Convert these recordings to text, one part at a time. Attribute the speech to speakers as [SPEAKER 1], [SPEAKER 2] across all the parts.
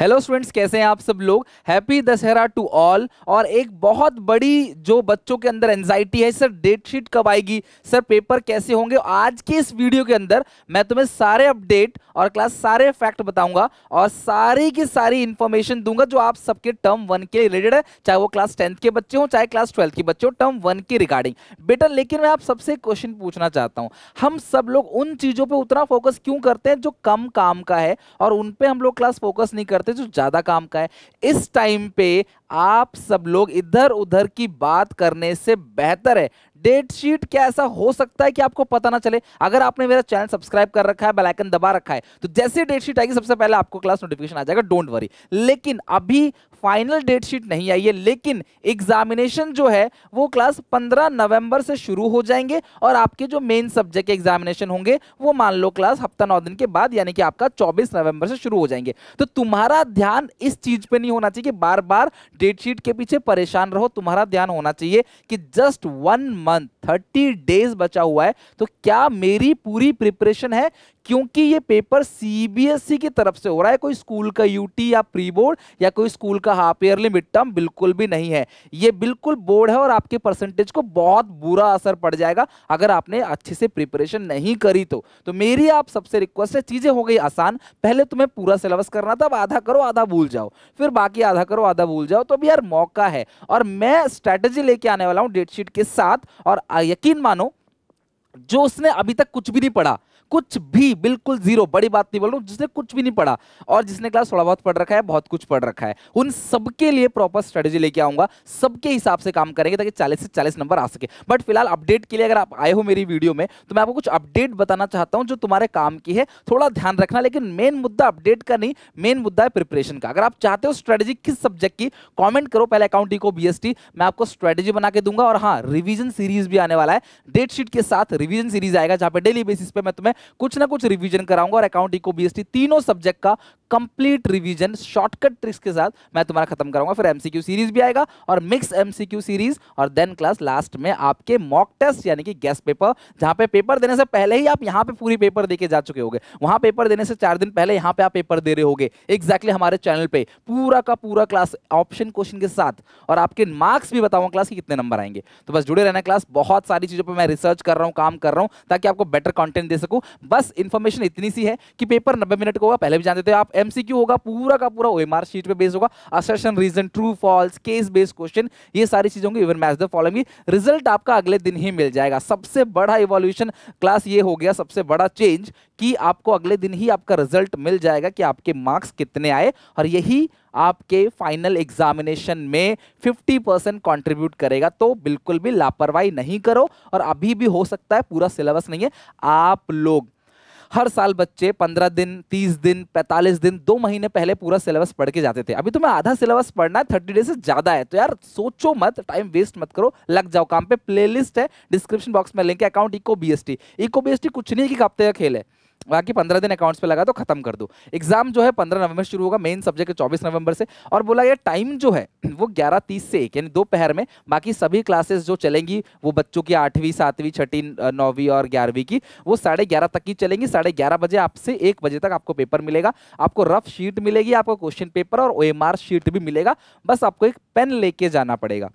[SPEAKER 1] hello students कैसे हैं आप सब लोग हैप्पी दशहरा टू ऑल और एक बहुत बड़ी जो बच्चों के अंदर एनजाइटी है सर डेट शीट कब आएगी सर पेपर कैसे होंगे आज के इस वीडियो के अंदर मैं तुम्हें सारे अपडेट और क्लास सारे फैक्ट बताऊंगा और सारी की सारी इन्फॉर्मेशन दूंगा जो आप सबके टर्म वन के रिलेटेड है चाहे वो क्लास टेंथ के बच्चे हों चाहे क्लास ट्वेल्थ के बच्चे हों टर्म वन के रिगार्डिंग बेटा लेकिन मैं आप सबसे क्वेश्चन पूछना चाहता हूँ हम सब लोग उन चीज़ों पर उतना फोकस क्यों करते हैं जो कम काम का है और उन पर हम लोग क्लास फोकस नहीं करते हैं जो ज़्यादा काम का है इस टाइम पे आप सब लोग इधर उधर की बात करने से बेहतर है डेट शीट क्या ऐसा हो सकता है कि आपको पता ना चले अगर आपने मेरा चैनल सब्सक्राइब कर रखा है बेल आइकन दबा रखा है तो जैसे डेट शीट आएगी सबसे पहले आपको क्लास नोटिफिकेशन आ जाएगा डोंट वरी लेकिन अभी फाइनल डेट शीट नहीं आई है लेकिन एग्जामिनेशन जो है वो क्लास 15 नवंबर से शुरू हो जाएंगे और आपके जो मेन सब्जेक्ट के एग्जामिनेशन होंगे वो मान लो क्लास हफ्ता नौ दिन के बाद यानी कि आपका 24 नवंबर से शुरू हो जाएंगे तो तुम्हारा ध्यान इस चीज पे नहीं होना चाहिए कि बार बार डेट शीट के पीछे परेशान रहो तुम्हारा ध्यान होना चाहिए कि just one month thirty days बचा हुआ है तो क्या मेरी पूरी प्रिपरेशन है क्योंकि ये पेपर सीबीएसई e की तरफ से हो रहा है कोई स्कूल का यूटी या प्री बोर्ड या कोई स्कूल का हाफ ईयरली मिड टर्म बिल्कुल भी नहीं है ये बिल्कुल बोर्ड है और आपके परसेंटेज को बहुत बुरा असर पड़ जाएगा अगर आपने अच्छे से प्रिपरेशन नहीं करी तो तो मेरी आप सबसे रिक्वेस्ट है चीज़ें हो गई आसान पहले तुम्हें पूरा सिलेबस करना था अब आधा करो आधा भूल जाओ फिर बाकी आधा करो आधा भूल जाओ तो अभी यार मौका है और मैं स्ट्रैटेजी लेके आने वाला हूँ डेटशीट के साथ और यकीन मानो जो उसने अभी तक कुछ भी नहीं पढ़ा कुछ भी बिल्कुल जीरो बड़ी बात नहीं बोल रहा जिसने कुछ भी नहीं पढ़ा और जिसने क्लास थोड़ा बहुत पढ़ रखा है बहुत कुछ पढ़ रखा है उन सबके लिए प्रॉपर स्ट्रेटेजी लेके आऊंगा सबके हिसाब से काम करेंगे ताकि चालीस से चालीस नंबर आ सके बट फिलहाल अपडेट के लिए अगर आप आए हो मेरी वीडियो में तो मैं आपको कुछ अपडेट बताना चाहता हूं जो तुम्हारे काम की है थोड़ा ध्यान रखना लेकिन मेन मुद्दा अपडेट का नहीं मेन मुद्दा है प्रिपरेशन का अगर आप चाहते हो स्ट्रेटेजी किस सब्जेक्ट की कॉमेंट करो पहले अकाउंट को बी मैं आपको स्ट्रेटेजी बना के दूंगा और हाँ रिविजन सीरीज भी आने वाला है डेट शीट के साथ रिविजन सीरीज आएगा जहां पर डेली बेसिस पर मैं तुम्हें कुछ ना कुछ रिविजन कराऊंगा और अकाउंट इको बीएसटी तीनों सब्जेक्ट का कंप्लीट रिवीजन शॉर्टकट ट्रिक्स के साथ मैं तुम्हारा खत्म कराऊंगा फिर एमसीक्यू सीरीज भी आएगा और मिक्स एमसीक्यू सीरीज और देन क्लास लास्ट में आपके मॉक टेस्ट यानी कि गेस्ट पेपर जहां पे पेपर देने से पहले ही आप यहां पे पूरी पेपर देके जा चुके होंगे वहां पेपर देने से चार दिन पहले यहां पे आप पेपर दे रहे होगे एग्जैक्टली हमारे चैनल पे पूरा का पूरा क्लास ऑप्शन क्वेश्चन के साथ और आपके मार्क्स भी बताऊंगा क्लास के कितने नंबर आएंगे तो बस जुड़े रहना क्लास बहुत सारी चीजों पर मैं रिसर्च कर रहा हूँ काम कर रहा हूँ ताकि आपको बेटर कॉन्टेंट दे सकूँ बस इन्फॉर्मेशन इतनी सी है कि पेपर नब्बे मिनट को होगा पहले भी जानते थे आप एमसीक्यू होगा पूरा का पूरा ओएमआर शीट पे बेस होगा assertion reason true false case based question ये सारी चीजें होंगी even match the following result आपका अगले दिन ही मिल जाएगा सबसे बड़ा इवोल्यूशन क्लास ये हो गया सबसे बड़ा चेंज कि आपको अगले दिन ही आपका रिजल्ट मिल जाएगा कि आपके मार्क्स कितने आए और यही आपके फाइनल एग्जामिनेशन में 50 परसेंट कॉन्ट्रीब्यूट करेगा तो बिल्कुल भी लापरवाही नहीं करो और अभी भी हो सकता है पूरा सिलेबस नहीं है आप लोग हर साल बच्चे पंद्रह दिन तीस दिन पैंतालीस दिन दो महीने पहले पूरा सिलेबस पढ़ के जाते थे अभी तुम्हें आधा सिलेबस पढ़ना है थर्टी डेज से ज्यादा है तो यार सोचो मत टाइम वेस्ट मत करो लग जाओ काम पे प्लेलिस्ट है डिस्क्रिप्शन बॉक्स में लिंक है account eco T eco T कुछ नहीं कि हफ्ते का खेल है बाकी पंद्रह दिन अकाउंट्स पे लगा दो तो खत्म कर दो एग्जाम जो है पंद्रह नवंबर शुरू होगा मेन सब्जेक्ट चौबीस नवंबर से और बोला गया टाइम जो है वो ग्यारह तीस से एक यानी दोपहर में बाकी सभी क्लासेस जो चलेंगी वो बच्चों की आठवीं सातवीं छठी नौवीं और ग्यारहवीं की वो साढ़े ग्यारह तक की चलेंगी साढ़े ग्यारह बजे आपसे एक बजे तक आपको पेपर मिलेगा आपको रफ शीट मिलेगी आपको क्वेश्चन पेपर और ओ शीट भी मिलेगा बस आपको एक पेन लेके जाना पड़ेगा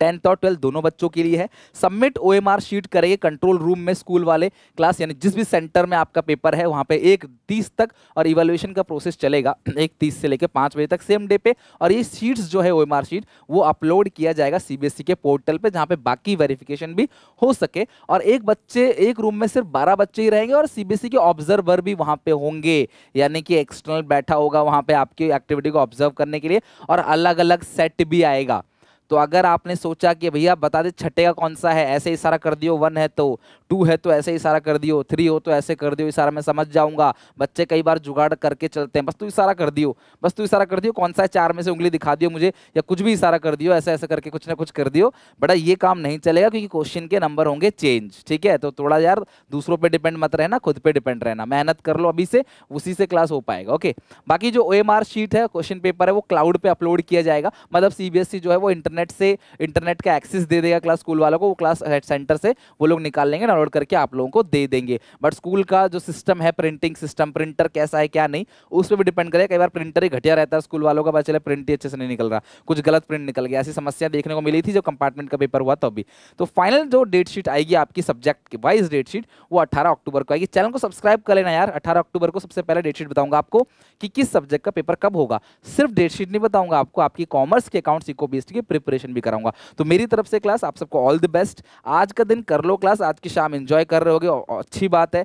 [SPEAKER 1] टेंथ और ट्वेल्थ दोनों बच्चों के लिए है सबमिट ओ शीट करेंगे कंट्रोल रूम में स्कूल वाले क्लास यानी जिस भी सेंटर में आपका पेपर है वहाँ पे एक तीस तक और इवेल्युएशन का प्रोसेस चलेगा एक तीस से लेकर पाँच बजे तक सेम डे पे और ये शीट्स जो है ओ शीट वो अपलोड किया जाएगा सी e के पोर्टल पर जहाँ पर बाकी वेरिफिकेशन भी हो सके और एक बच्चे एक रूम में सिर्फ बारह बच्चे ही रहेंगे और सी e के ऑब्जर्वर भी वहाँ पर होंगे यानी कि एक्सटर्नल बैठा होगा वहाँ पर आपकी एक्टिविटी को ऑब्जर्व करने के लिए और अलग अलग सेट भी आएगा तो अगर आपने सोचा कि भैया बता दे छठे का कौन सा है ऐसे इशारा कर दियो वन है तो टू है तो ऐसे इशारा कर दियो थ्री हो तो ऐसे कर दियो इशारा मैं समझ जाऊंगा बच्चे कई बार जुगाड़ करके चलते हैं बस तू इशारा कर दियो बस तू इशारा कर दियो कौन सा है चार में से उंगली दिखा दियो मुझे या कुछ भी इशारा कर दियो ऐसा ऐसा करके कुछ ना कुछ कर दियो बड़ा ये काम नहीं चलेगा क्योंकि क्वेश्चन के नंबर होंगे चेंज ठीक है तो थोड़ा यार दूसरों पर डिपेंड मत रहना खुद पर डिपेंड रहना मेहनत कर लो अभी से उसी से क्लास हो पाएगा ओके बाकी जो ओ शीट है क्वेश्चन पेपर है वो क्लाउड पर अपलोड किया जाएगा मतलब सी e जो है वो इंटरनेट इंटरनेट से इंटरनेट का एक्सेस दे देगा क्लास स्कूल वालों को वो क्लास सेंटर से वो लोग निकाल लेंगे डाउनलोड करके आप लोगों को दे देंगे बट स्कूल का जो सिस्टम है प्रिंटिंग सिस्टम प्रिंटर कैसा है क्या नहीं उस पर भी डिपेंड करेगा कई बार प्रिंटर ही घटिया रहता है स्कूल वालों का बचे प्रिंट ही अच्छे से नहीं निकल रहा कुछ गलत प्रिंट निकल गया ऐसी समस्या देखने को मिली थी जो कंपार्टमेंट का पेपर हुआ तब भी तो फाइनल जो डेट शीट आएगी आपकी सब्जेक्ट की वाइज डेट शीट वो अठारह अक्टूबर को आएगी चैनल को सब्सक्राइब कर लेना यार अठारह अक्टूबर को सबसे पहले डेट शीट बताऊंगा आपको कि किस सब्जेक्ट का पेपर कब होगा सिर्फ डेट शीट नहीं बताऊंगा आपको आपकी कॉमर्स के अकाउंट्स इको बेस्ट की प्रिपरेशन प्रिपरेशन भी कराऊंगा तो मेरी तरफ से क्लास आप सबको ऑल द बेस्ट आज का दिन कर लो क्लास आज की शाम इंजॉय कर रहे होगे अच्छी बात है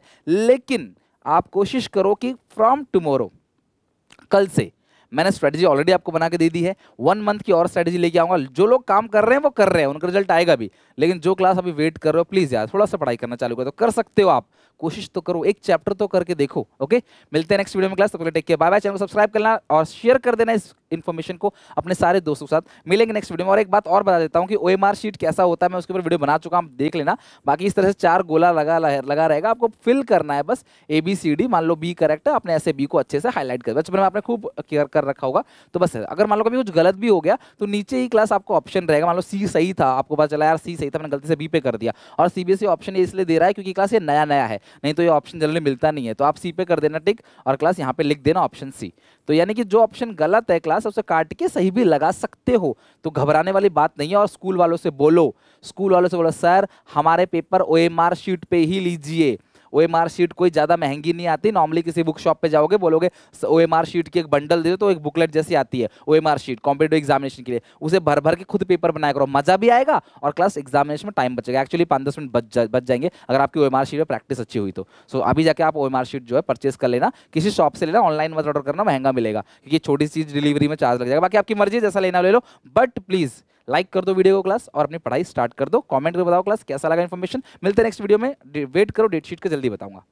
[SPEAKER 1] लेकिन आप कोशिश करो कि फ्रॉम टुमोरो कल से मैंने स्ट्रेटजी ऑलरेडी आपको बना के दे दी है वन मंथ की और स्ट्रेटजी लेके आऊंगा जो लोग काम कर रहे हैं वो कर रहे हैं उनका रिजल्ट आएगा भी लेकिन जो क्लास अभी वेट कर रहे हो प्लीज़ यार थोड़ा सा पढ़ाई करना चालू करो तो कर सकते हो आप कोशिश तो करो एक चैप्टर तो करके देखो ओके मिलते हैं नेक्स्ट वीडियो में क्लास तो take care bye bye channel को सब्सक्राइब करना और शेयर कर देना इस इन्फॉर्मेशन को अपने सारे दोस्तों के साथ मिलेंगे नेक्स्ट वीडियो में और एक बात और बता देता हूँ कि ओ शीट कैसा होता है मैं उसके ऊपर वीडियो बना चुका हूँ देख लेना बाकी इस तरह से चार गोला लगा लगा रहेगा आपको फिल करना है बस ए बी सी डी मान लो बी करेक्ट है अपने ऐसे बी को अच्छे से हाईलाइट कर बचपन में आपने खूब केयर कर रखा होगा तो बस अगर मान लो कभी कुछ गलत भी हो गया तो नीचे ही क्लास आपको ऑप्शन रहेगा मान लो सी सही था आपको पता चला यार सी सही था मैंने गलती से बी पे कर दिया और सीबीएसई ऑप्शन e इसलिए दे रहा है क्योंकि क्लास ये नया नया है नहीं तो ये ऑप्शन जल्दी मिलता नहीं है तो आप सी पे कर देना टिक और क्लास यहाँ पे लिख देना ऑप्शन सी तो यानी कि जो ऑप्शन गलत है क्लास उसे काट के सही भी लगा सकते हो तो घबराने वाली बात नहीं है और स्कूल वालों से बोलो स्कूल वालों से बोलो सर हमारे पेपर ओ शीट पे ही लीजिए ओ शीट कोई ज़्यादा महंगी नहीं आती नॉर्मली किसी बुक शॉप पर जाओगे बोलोगे ओ शीट की एक बंडल दे दो तो एक बुकलेट जैसी आती है ओ शीट कॉम्पिटेटिव एग्जामिनेशन के लिए उसे भर भर के खुद पेपर बनाया करो मज़ा भी आएगा और क्लास एग्जामिनेशन में टाइम बचेगा एक्चुअली पाँच दस मिनट बच जा बच जाएंगे अगर आपकी ओ शीट में प्रैक्टिस अच्छी हुई तो सो अभी जाके आप ओ शीट जो है परचेस कर लेना किसी शॉप से लेना ऑनलाइन मत ऑर्डर करना महंगा मिलेगा क्योंकि छोटी चीज़ डिलीवरी में चार्ज लग जाएगा बाकी आपकी मर्जी जैसा लेना ले लो बट प्लीज़ लाइक कर दो वीडियो को क्लास और अपनी पढ़ाई स्टार्ट कर दो कॉमेंट कर बताओ क्लास कैसा लगा इन्फॉर्मेशन मिलते हैं नेक्स्ट वीडियो में वेट करो डेटशीट का जल्दी बताऊंगा